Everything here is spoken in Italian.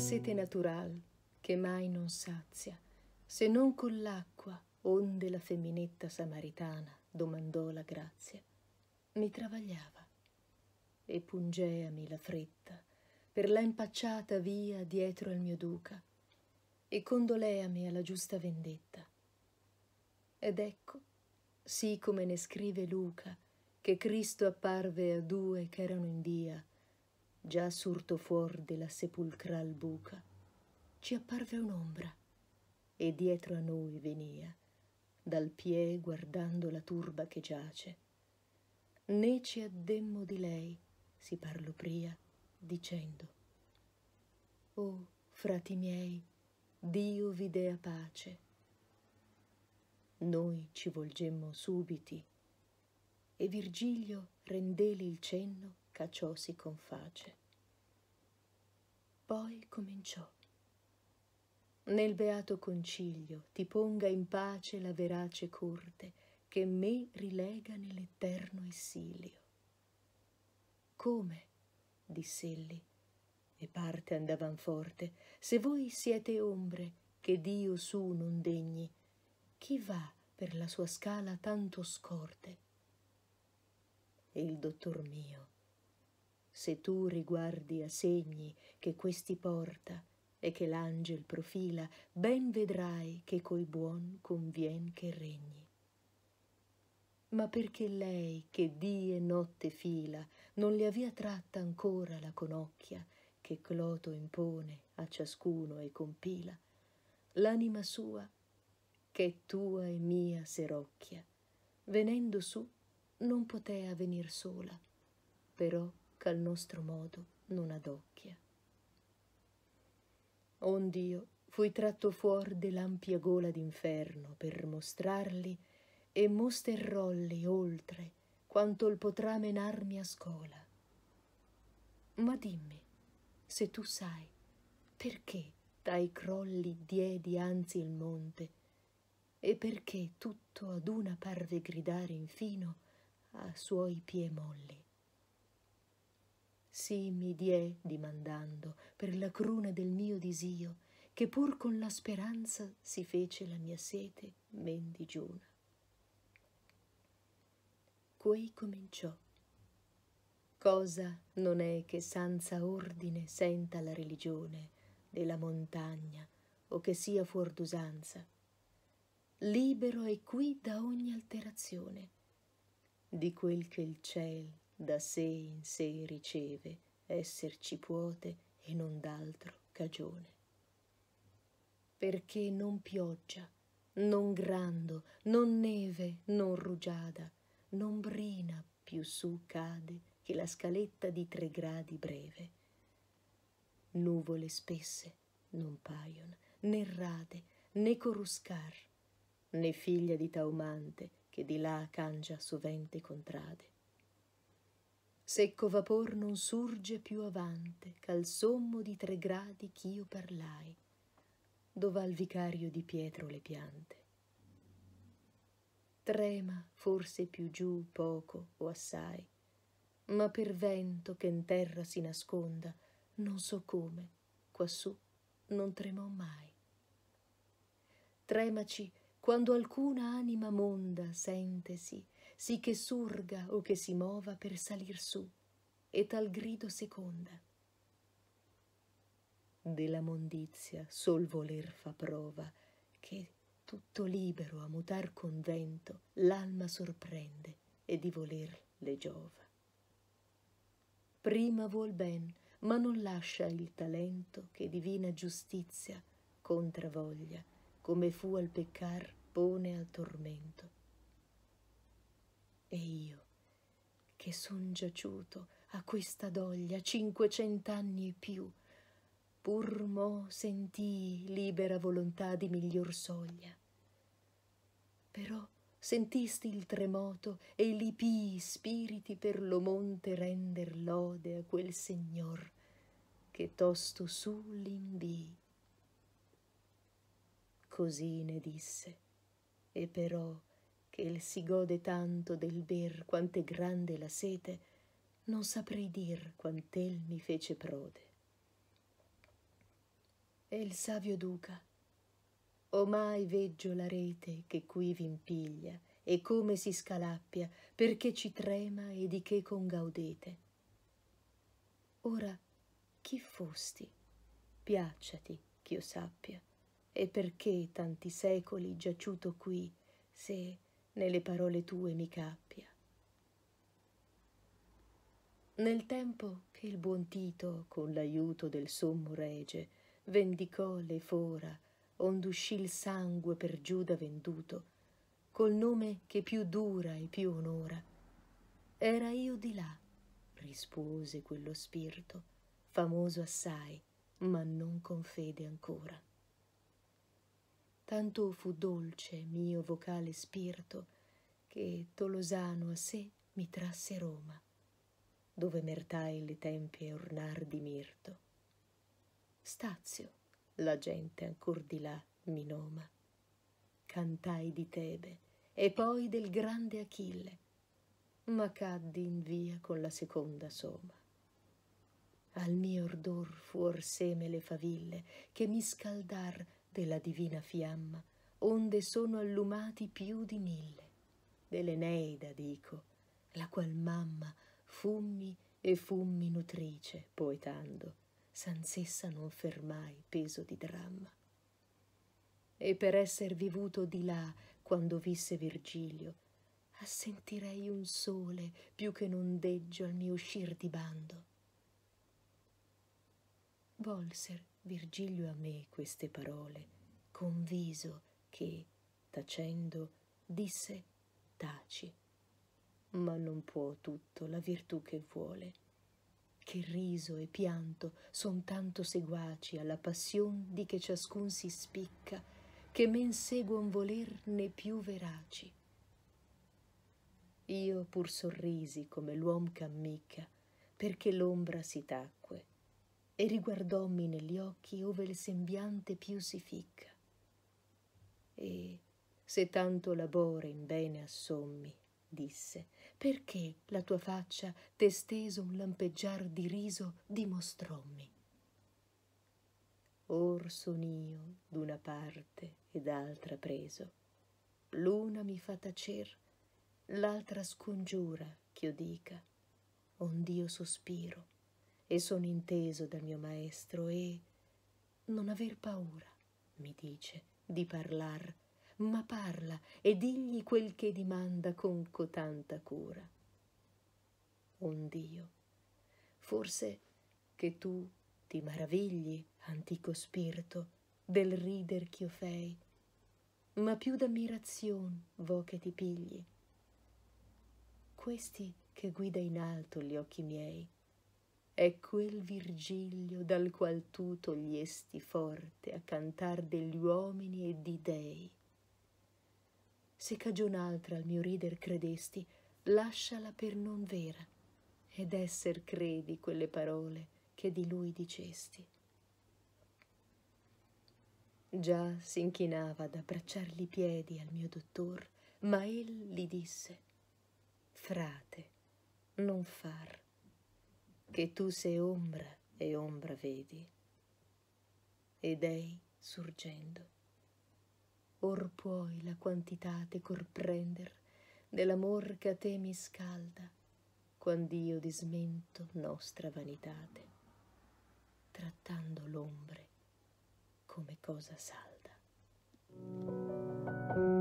sete natural che mai non sazia, se non con l'acqua onde la femminetta samaritana domandò la grazia. Mi travagliava e pungeami la fretta per la impacciata via dietro al mio duca e condoleami alla giusta vendetta. Ed ecco, sì come ne scrive Luca, che Cristo apparve a due che erano in via già surto fuor della sepulcral buca, ci apparve un'ombra e dietro a noi venia, dal pie guardando la turba che giace. Né ci addemmo di lei, si parlò pria, dicendo «O, frati miei, Dio vi dea pace». Noi ci volgemmo subiti e Virgilio rendeli il cenno caciosi con face. Poi cominciò. Nel beato concilio ti ponga in pace la verace corte che me rilega nell'eterno essilio. Come? diss'elli, e parte andavan forte, se voi siete ombre che Dio su non degni, chi va per la sua scala tanto scorte? E il dottor mio se tu riguardi a segni che questi porta e che l'angel profila, ben vedrai che coi buon convien che regni. Ma perché lei che dì e notte fila non le avia tratta ancora la conocchia che Cloto impone a ciascuno e compila, l'anima sua, che è tua e mia serocchia, venendo su non potea venir sola, però che al nostro modo non adocchia. Ond'io fui tratto fuor dell'ampia gola d'inferno per mostrarli e mosterrolli oltre quanto il potrà menarmi a scola. Ma dimmi, se tu sai, perché tai crolli diedi anzi il monte, e perché tutto ad una parve gridare infino a suoi pie molli sì mi die dimandando per la cruna del mio disio, che pur con la speranza si fece la mia sete men digiuna. Quei cominciò. Cosa non è che senza ordine senta la religione della montagna o che sia fuor d'usanza? Libero è qui da ogni alterazione di quel che il ciel da sé in sé riceve, esserci puote e non d'altro cagione. Perché non pioggia, non grando, non neve, non rugiada, non brina più su cade che la scaletta di tre gradi breve. Nuvole spesse non paion, né rade, né coruscar, né figlia di Taumante che di là cangia sovente contrade secco vapor non surge più avante, ch'al sommo di tre gradi ch'io parlai, dov'ha il vicario di Pietro le piante. Trema forse più giù poco o assai, ma per vento che in terra si nasconda, non so come, quassù non tremò mai. Tremaci quando alcuna anima monda sentesi sì che surga o che si muova per salir su, e tal grido seconda. Della mondizia sol voler fa prova, che tutto libero a mutar convento, l'alma sorprende e di voler le giova. Prima vuol ben, ma non lascia il talento che divina giustizia, contra voglia, come fu al peccar, pone al tormento e io, che son giaciuto a questa doglia cinquecent'anni e più, pur mo sentii libera volontà di miglior soglia. Però sentisti il tremoto e i pii spiriti per lo monte render lode a quel Signor che tosto su l'indii. Così ne disse, e però che il si gode tanto del ber quant'è grande la sete, non saprei dir quant'el mi fece prode. E il savio duca, omai veggio la rete che qui v'impiglia e come si scalappia, perché ci trema e di che congaudete. Ora, chi fosti? Piacciati, ch'io sappia, e perché tanti secoli giaciuto qui, se nelle parole tue mi cappia. Nel tempo che il buon Tito, con l'aiuto del sommo rege, vendicò le fora, ond'uscì il sangue per Giuda venduto, col nome che più dura e più onora. Era io di là, rispose quello spirito, famoso assai, ma non con fede ancora tanto fu dolce mio vocale spirto, che tolosano a sé mi trasse Roma, dove mertai le tempie ornar di mirto. Stazio, la gente ancor di là mi noma. Cantai di Tebe e poi del grande Achille, ma caddi in via con la seconda soma. Al mio ordor fuor seme le faville, che mi scaldar della divina fiamma, onde sono allumati più di mille. Dell'Eneida, dico, la qual mamma fummi e fummi nutrice, poetando, sanz'essa non fermai peso di dramma. E per esser vivuto di là, quando visse Virgilio, assentirei un sole più che non deggio al mio uscir di bando. Volser Virgilio a me queste parole, con viso che, tacendo, disse taci. Ma non può tutto la virtù che vuole. Che riso e pianto son tanto seguaci alla passion di che ciascun si spicca, che men seguon voler né più veraci. Io pur sorrisi come l'uom ch'ammicca, perché l'ombra si tacque, e riguardommi negli occhi ove il sembiante più si ficca. E se tanto labore in bene assommi, disse, perché la tua faccia testeso un lampeggiar di riso dimostrommi. Or son io d'una parte e d'altra preso, l'una mi fa tacer, l'altra scongiura ch'io dica, ond'io sospiro e sono inteso dal mio maestro e non aver paura, mi dice, di parlar, ma parla e digli quel che dimanda con cotanta cura. Ond'io, forse che tu ti maravigli, antico spirito, del rider ch'io fei, ma più d'ammirazione vo che ti pigli. Questi che guida in alto gli occhi miei, è quel Virgilio dal qual tu togliesti forte a cantar degli uomini e di dei. Se cagion altra al mio rider credesti, lasciala per non vera, ed esser credi quelle parole che di lui dicesti. Già s'inchinava ad abbracciar i piedi al mio dottor, ma el li disse, frate, non far che tu sei ombra e ombra vedi, ed ei surgendo. Or puoi la quantità te corprender dell'amor che a te mi scalda, quand'io dismento nostra vanitate, trattando l'ombre come cosa salda.